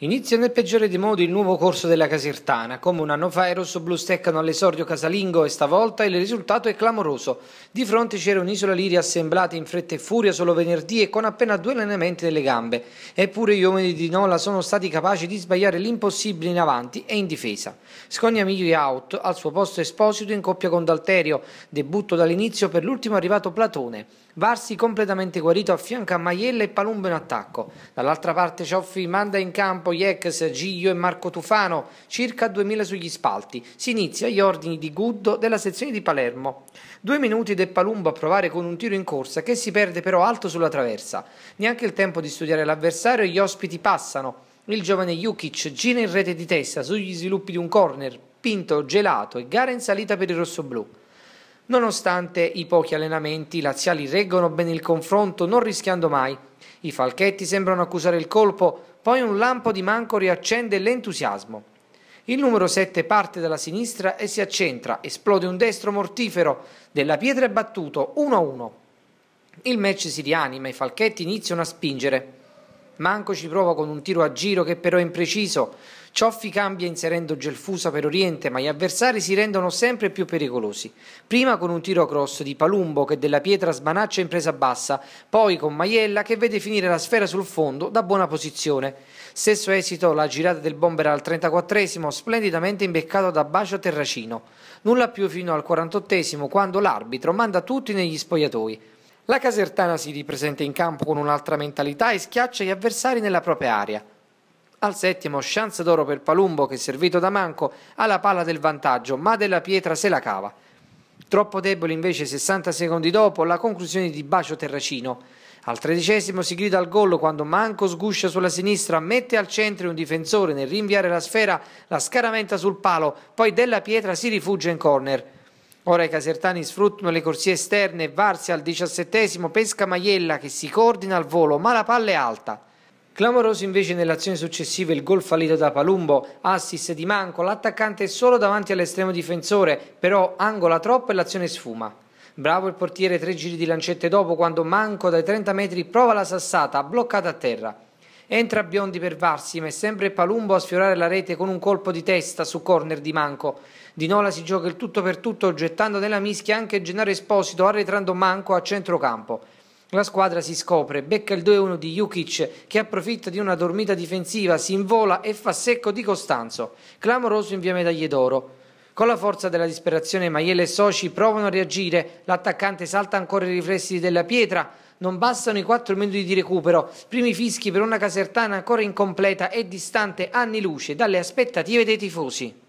Inizia nel peggiore dei modi il nuovo corso della Casertana. Come un anno fa i rossoblù steccano all'esordio casalingo e stavolta il risultato è clamoroso. Di fronte c'era un'isola Liria assemblata in fretta e furia solo venerdì e con appena due allenamenti nelle gambe. Eppure gli uomini di Nola sono stati capaci di sbagliare l'impossibile in avanti e in difesa. Scognamiglio è out, al suo posto Esposito in coppia con D'Alterio, debutto dall'inizio per l'ultimo arrivato Platone. Varsi completamente guarito affianca Maiella e Palumbo in attacco. Dall'altra parte Cioffi manda in campo Campo Jex, Giglio e Marco Tufano, circa 2000 sugli spalti. Si inizia agli ordini di Guddo della sezione di Palermo. Due minuti De Palumbo a provare con un tiro in corsa che si perde però alto sulla traversa. Neanche il tempo di studiare l'avversario e gli ospiti passano. Il giovane Jukic gira in rete di testa sugli sviluppi di un corner, pinto, gelato e gara in salita per il rossoblù. Nonostante i pochi allenamenti, i laziali reggono bene il confronto, non rischiando mai. I falchetti sembrano accusare il colpo, poi un lampo di manco riaccende l'entusiasmo. Il numero 7 parte dalla sinistra e si accentra, esplode un destro mortifero, della pietra è battuto 1-1. Il match si rianima, i falchetti iniziano a spingere. Manco ci prova con un tiro a giro che però è impreciso. Cioffi cambia inserendo Gelfusa per Oriente, ma gli avversari si rendono sempre più pericolosi. Prima con un tiro cross di Palumbo che della pietra sbanaccia in presa bassa, poi con Maiella che vede finire la sfera sul fondo da buona posizione. Stesso esito la girata del bomber al 34esimo, splendidamente imbeccato da Bacio Terracino. Nulla più fino al 48esimo, quando l'arbitro manda tutti negli spogliatoi. La casertana si ripresenta in campo con un'altra mentalità e schiaccia gli avversari nella propria area. Al settimo chance d'oro per Palumbo che servito da Manco ha la palla del vantaggio ma della pietra se la cava. Troppo debole invece 60 secondi dopo la conclusione di Bacio Terracino. Al tredicesimo si grida al gol quando Manco sguscia sulla sinistra, mette al centro un difensore nel rinviare la sfera, la scaramenta sul palo, poi della pietra si rifugia in corner. Ora i casertani sfruttano le corsie esterne e Varsi al diciassettesimo pesca Maiella che si coordina al volo ma la palla è alta. Clamoroso invece nell'azione successiva il gol fallito da Palumbo, assist di Manco, l'attaccante solo davanti all'estremo difensore, però angola troppo e l'azione sfuma. Bravo il portiere tre giri di lancette dopo quando Manco dai 30 metri prova la sassata, bloccata a terra. Entra Biondi per Varsi, ma è sempre Palumbo a sfiorare la rete con un colpo di testa su corner di Manco. Di Nola si gioca il tutto per tutto, gettando nella mischia anche Gennaro Esposito, arretrando Manco a centrocampo. La squadra si scopre, becca il 2-1 di Jukic che approfitta di una dormita difensiva, si invola e fa secco di Costanzo, clamoroso in via medaglie d'oro. Con la forza della disperazione Maiele e Soci provano a reagire, l'attaccante salta ancora i riflessi della pietra, non bastano i 4 minuti di recupero, primi fischi per una casertana ancora incompleta e distante anni luce dalle aspettative dei tifosi.